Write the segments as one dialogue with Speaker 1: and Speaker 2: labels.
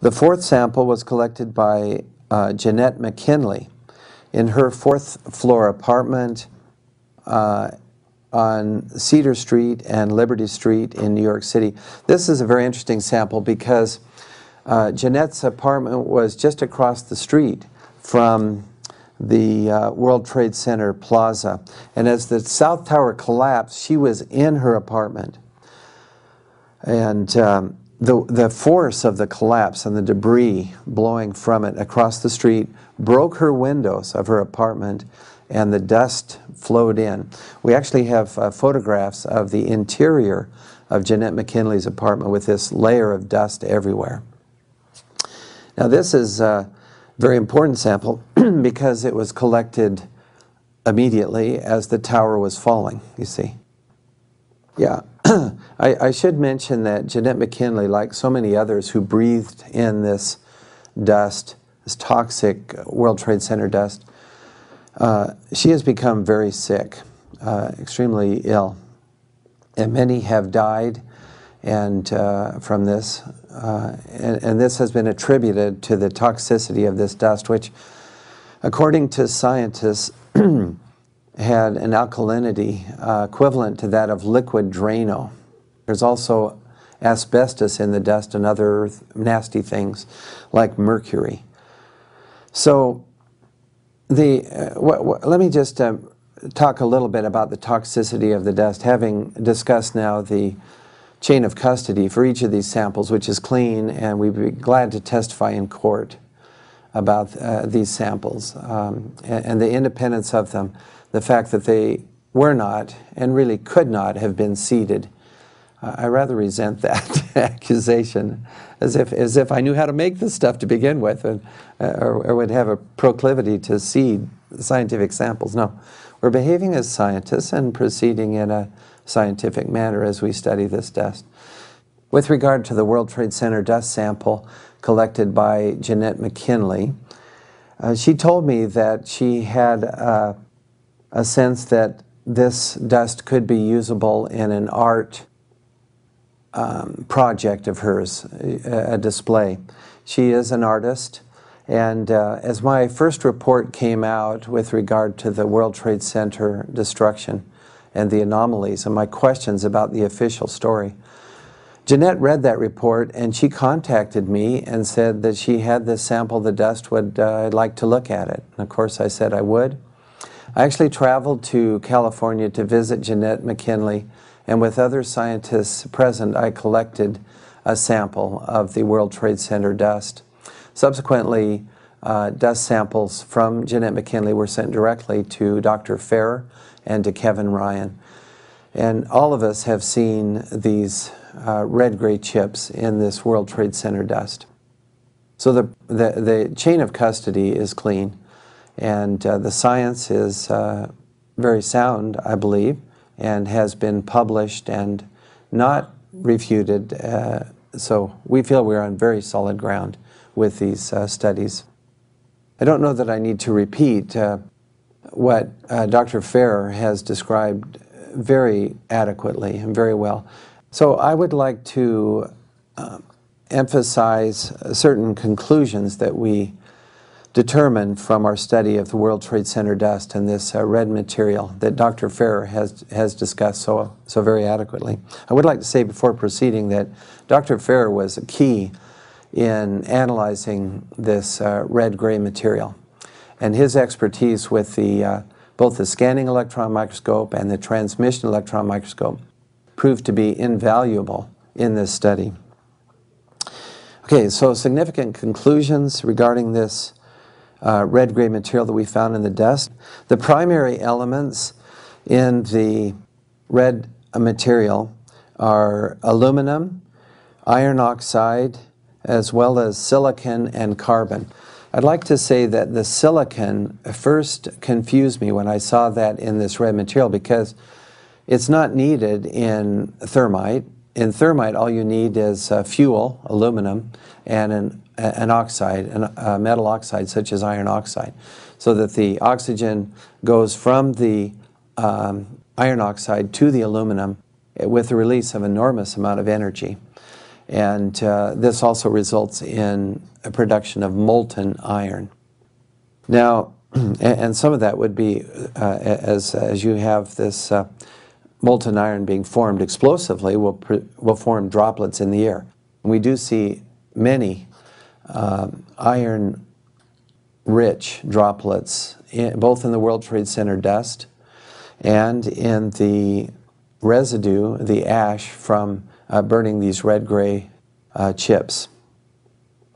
Speaker 1: The fourth sample was collected by uh, Jeanette McKinley in her fourth floor apartment uh, on Cedar Street and Liberty Street in New York City. This is a very interesting sample because uh, Jeanette's apartment was just across the street from the uh, World Trade Center Plaza. And as the South Tower collapsed, she was in her apartment. And um, the, the force of the collapse and the debris blowing from it across the street broke her windows of her apartment and the dust flowed in. We actually have uh, photographs of the interior of Jeanette McKinley's apartment with this layer of dust everywhere. Now, this is a very important sample because it was collected immediately as the tower was falling, you see. Yeah, I, I, should mention that Jeanette McKinley, like so many others who breathed in this dust, this toxic uh, World Trade Center dust, uh, she has become very sick, uh, extremely ill. And many have died and uh, from this. Uh, and, and this has been attributed to the toxicity of this dust, which, according to scientists, had an alkalinity uh, equivalent to that of liquid Drano. There's also asbestos in the dust and other nasty things like mercury. So, the uh, let me just uh, talk a little bit about the toxicity of the dust, having discussed now the chain of custody for each of these samples, which is clean, and we'd be glad to testify in court about uh, these samples um, and, and the independence of them the fact that they were not and really could not have been seated. I rather resent that accusation, as if as if I knew how to make this stuff to begin with, and uh, or, or, would have a proclivity to seed scientific samples. No, we're behaving as scientists and proceeding in a scientific manner as we study this dust. With regard to the World Trade Center dust sample collected by Jeanette McKinley, uh, she told me that she had uh, a sense that this dust could be usable in an art um, project of hers, a, a, display. She is an artist, and uh, as my first report came out with regard to the World Trade Center destruction and the anomalies and my questions about the official story, Jeanette read that report and she contacted me and said that she had this sample, the dust, would uh, I'd like to look at it. And of course I said I would. I actually traveled to California to visit Jeanette McKinley, and with other scientists present, I collected a sample of the World Trade Center dust. Subsequently, uh, dust samples from Jeanette McKinley were sent directly to Dr. Ferrer and to Kevin Ryan. And all of us have seen these uh, red gray chips in this World Trade Center dust. So the, the, the chain of custody is clean. And uh, the science is uh, very sound, I believe, and has been published and not refuted. Uh, so we feel we're on very solid ground with these uh, studies. I don't know that I need to repeat uh, what uh, Dr. Ferrer has described very adequately and very well. So I would like to emphasize certain conclusions that we determined from our study of the World Trade Center dust and this uh, red material that Dr. Ferrer has, has discussed so, so very adequately. I would like to say before proceeding that Dr. Ferrer was a key in analyzing this uh, red-gray material. And his expertise with the, uh, both the scanning electron microscope and the transmission electron microscope proved to be invaluable in this study. Okay, so significant conclusions regarding this uh, red gray material that we found in the dust. The primary elements in the red material are aluminum, iron oxide, as well as silicon and carbon. I'd like to say that the silicon first confused me when I saw that in this red material because it's not needed in thermite. In thermite, all you need is uh, fuel, aluminum, and an an oxide, a metal oxide such as iron oxide, so that the oxygen goes from the um, iron oxide to the aluminum with the release of enormous amount of energy. And uh, this also results in a production of molten iron. Now, and some of that would be uh, as, as you have this uh, molten iron being formed explosively, will, will form droplets in the air. We do see many uh, iron rich droplets, in, both in the World Trade Center dust and in the residue, the ash from uh, burning these red gray uh, chips.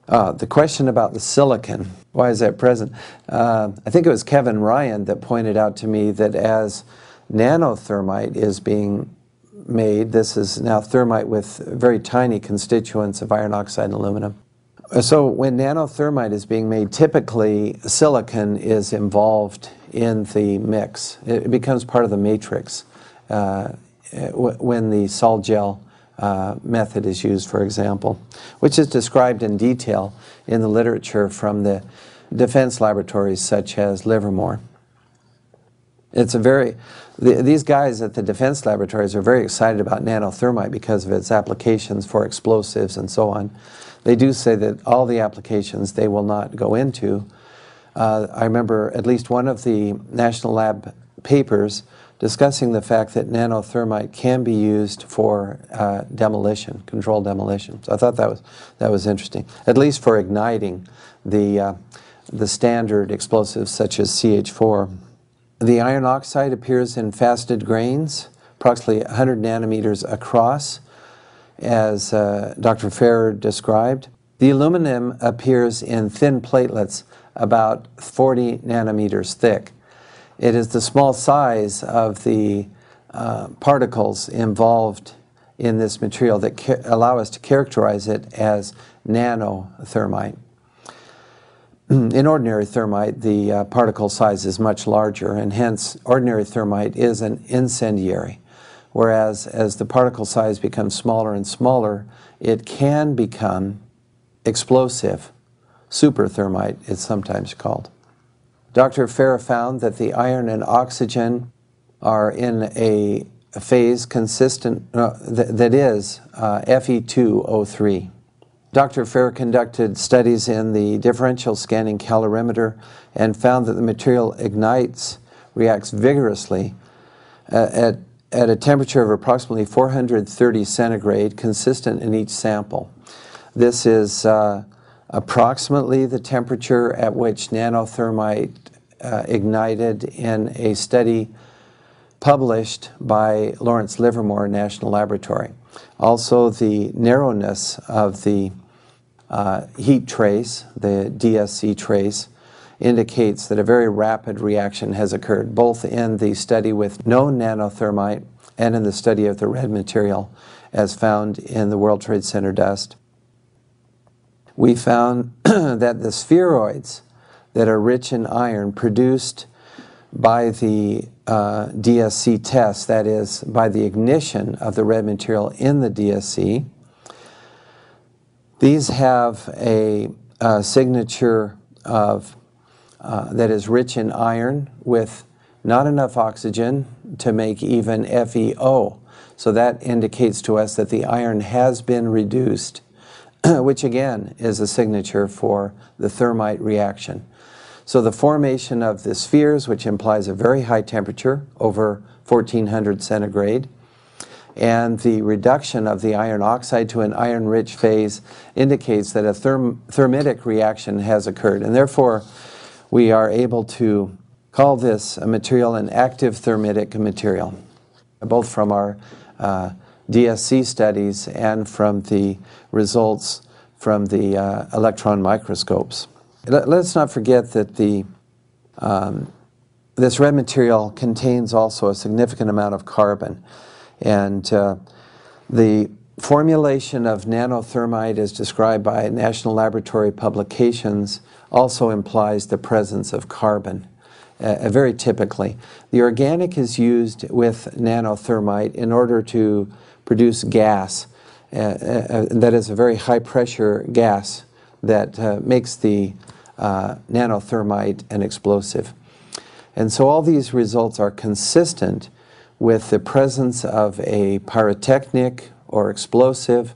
Speaker 1: Uh, the question about the silicon, why is that present? Uh, I think it was Kevin Ryan that pointed out to me that as nanothermite is being made, this is now thermite with very tiny constituents of iron oxide and aluminum, so when nanothermite is being made, typically silicon is involved in the mix. It becomes part of the matrix uh, when the sol gel uh, method is used, for example, which is described in detail in the literature from the defense laboratories such as Livermore. It's a very, the, these guys at the defense laboratories are very excited about nanothermite because of its applications for explosives and so on. They do say that all the applications they will not go into. Uh, I remember at least one of the National Lab papers discussing the fact that nanothermite can be used for uh, demolition, controlled demolition. So I thought that was that was interesting, at least for igniting the uh, the standard explosives such as CH4. The iron oxide appears in faceted grains, approximately 100 nanometers across, as uh, Dr. Ferrer described. The aluminum appears in thin platelets about 40 nanometers thick. It is the small size of the uh, particles involved in this material that allow us to characterize it as nanothermite. in ordinary thermite, the uh, particle size is much larger, and hence ordinary thermite is an incendiary. Whereas as the particle size becomes smaller and smaller, it can become explosive. Superthermite is sometimes called. Dr. Farah found that the iron and oxygen are in a phase consistent, uh, th that is uh, Fe2O3. Dr. Fair conducted studies in the differential scanning calorimeter and found that the material ignites, reacts vigorously uh, at at a temperature of approximately 430 centigrade consistent in each sample. This is uh, approximately the temperature at which nanothermite uh, ignited in a study published by Lawrence Livermore National Laboratory. Also the narrowness of the uh, heat trace, the DSC trace, indicates that a very rapid reaction has occurred, both in the study with no nanothermite and in the study of the red material as found in the World Trade Center dust. We found that the spheroids that are rich in iron produced by the uh, DSC test, that is, by the ignition of the red material in the DSC, these have a, a signature of uh, that is rich in iron with not enough oxygen to make even FeO. So that indicates to us that the iron has been reduced, which again is a signature for the thermite reaction. So the formation of the spheres, which implies a very high temperature, over 1400 centigrade, and the reduction of the iron oxide to an iron-rich phase indicates that a therm thermitic reaction has occurred. And therefore, we are able to call this a material an active thermitic material, both from our uh, DSC studies and from the results from the uh, electron microscopes. Let, us not forget that the, um, this red material contains also a significant amount of carbon. And uh, the formulation of nanothermite as described by national laboratory publications also implies the presence of carbon. Uh, uh very typically. The organic is used with nanothermite in order to produce gas. Uh, uh, uh that is a very high pressure gas that uh, makes the nanothermite an explosive. And so all these results are consistent with the presence of a pyrotechnic or explosive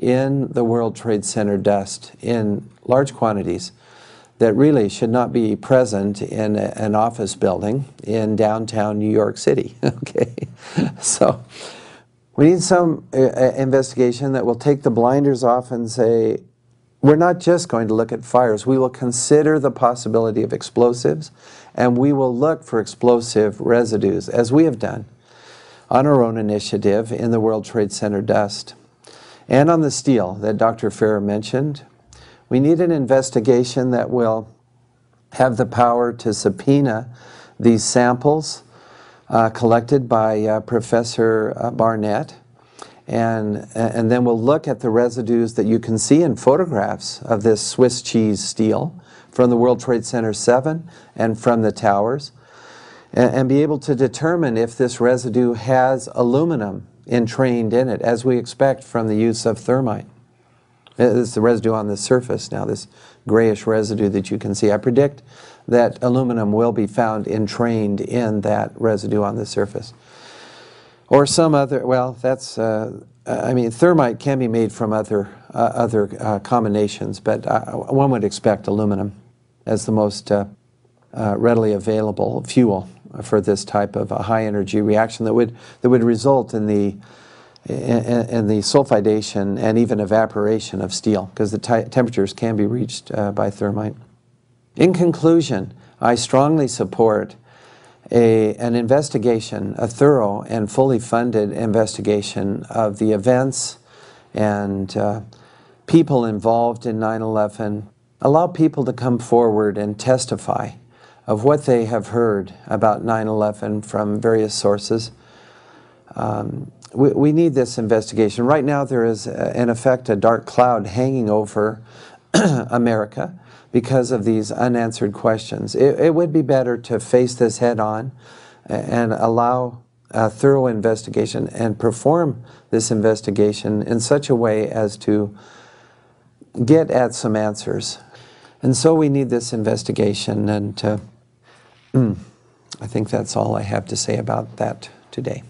Speaker 1: in the World Trade Center dust in large quantities that really should not be present in a, an office building in downtown New York City. okay, so we need some uh, uh, investigation that will take the blinders off and say, we're not just going to look at fires. We will consider the possibility of explosives and we will look for explosive residues as we have done on our own initiative in the World Trade Center dust. And on the steel that Dr. Ferrer mentioned, we need an investigation that will have the power to subpoena these samples uh, collected by uh, Professor uh, Barnett. And, and then we'll look at the residues that you can see in photographs of this Swiss cheese steel from the World Trade Center 7 and from the towers and, and be able to determine if this residue has aluminum entrained in it, as we expect from the use of thermite. Uh, it's the residue on the surface now, this grayish residue that you can see. I predict that aluminum will be found entrained in that residue on the surface. Or some other, well, that's, uh, I mean, thermite can be made from other, uh, other uh, combinations, but uh, one would expect aluminum as the most uh, readily available fuel for this type of a high energy reaction that would, that would result in the, in, in the sulfidation and even evaporation of steel because the temperatures can be reached uh, by thermite. In conclusion, I strongly support a, an investigation, a thorough and fully funded investigation of the events and uh, people involved in 9 11. Allow people to come forward and testify of what they have heard about 9-11 from various sources. Um, we, we, need this investigation. Right now there is, uh, in effect, a dark cloud hanging over America because of these unanswered questions. It, it, would be better to face this head on and allow a thorough investigation and perform this investigation in such a way as to get at some answers. And so we need this investigation and to Mm. I think that's all I have to say about that today.